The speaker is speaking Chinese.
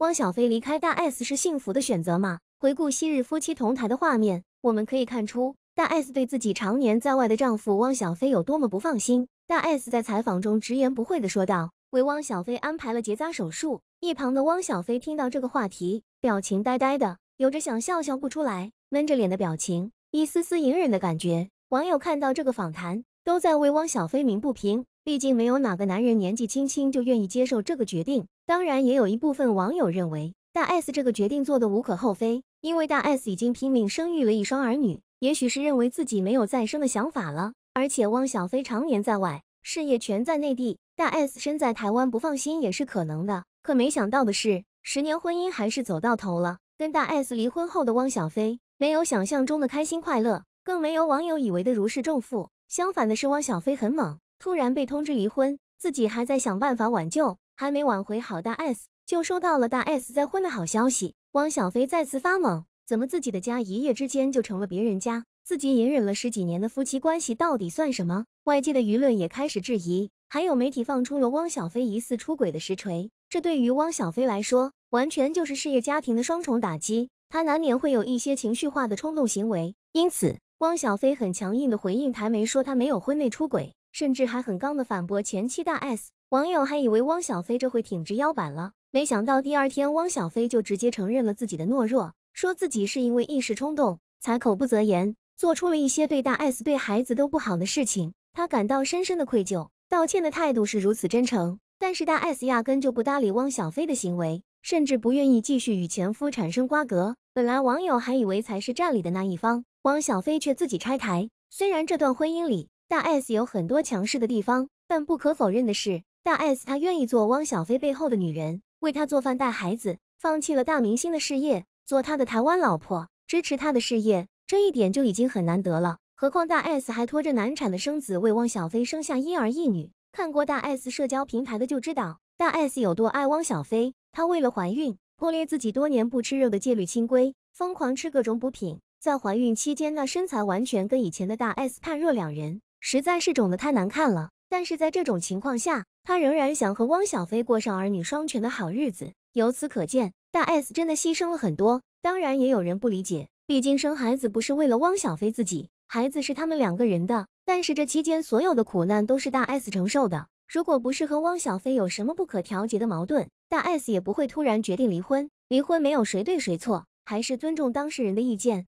汪小菲离开大 S 是幸福的选择吗？回顾昔日夫妻同台的画面，我们可以看出大 S 对自己常年在外的丈夫汪小菲有多么不放心。大 S 在采访中直言不讳的说道：“为汪小菲安排了结扎手术。”一旁的汪小菲听到这个话题，表情呆呆的，有着想笑笑不出来、闷着脸的表情，一丝丝隐忍的感觉。网友看到这个访谈，都在为汪小菲鸣不平。毕竟没有哪个男人年纪轻轻就愿意接受这个决定。当然，也有一部分网友认为大 S 这个决定做的无可厚非，因为大 S 已经拼命生育了一双儿女，也许是认为自己没有再生的想法了。而且汪小菲常年在外，事业全在内地，大 S 身在台湾不放心也是可能的。可没想到的是，十年婚姻还是走到头了。跟大 S 离婚后的汪小菲，没有想象中的开心快乐，更没有网友以为的如释重负。相反的是，汪小菲很猛。突然被通知离婚，自己还在想办法挽救，还没挽回好，大 S 就收到了大 S 再婚的好消息。汪小菲再次发懵，怎么自己的家一夜之间就成了别人家？自己隐忍了十几年的夫妻关系到底算什么？外界的舆论也开始质疑，还有媒体放出了汪小菲疑似出轨的实锤。这对于汪小菲来说，完全就是事业家庭的双重打击，他难免会有一些情绪化的冲动行为。因此，汪小菲很强硬的回应台媒说他没有婚内出轨。甚至还很刚的反驳前妻大 S，网友还以为汪小菲这会挺直腰板了，没想到第二天汪小菲就直接承认了自己的懦弱，说自己是因为一时冲动才口不择言，做出了一些对大 S 对孩子都不好的事情，他感到深深的愧疚，道歉的态度是如此真诚，但是大 S 压根就不搭理汪小菲的行为，甚至不愿意继续与前夫产生瓜葛。本来网友还以为才是站理的那一方，汪小菲却自己拆台。虽然这段婚姻里，大 S 有很多强势的地方，但不可否认的是，大 S 她愿意做汪小菲背后的女人，为他做饭带孩子，放弃了大明星的事业，做他的台湾老婆，支持他的事业，这一点就已经很难得了。何况大 S 还拖着难产的身子为汪小菲生下一儿一女。看过大 S 社交平台的就知道，大 S 有多爱汪小菲。她为了怀孕，破裂自己多年不吃肉的戒律清规，疯狂吃各种补品，在怀孕期间，那身材完全跟以前的大 S 判若两人。实在是肿得太难看了，但是在这种情况下，他仍然想和汪小菲过上儿女双全的好日子。由此可见，大 S 真的牺牲了很多。当然，也有人不理解，毕竟生孩子不是为了汪小菲自己，孩子是他们两个人的。但是这期间所有的苦难都是大 S 承受的。如果不是和汪小菲有什么不可调节的矛盾，大 S 也不会突然决定离婚。离婚没有谁对谁错，还是尊重当事人的意见。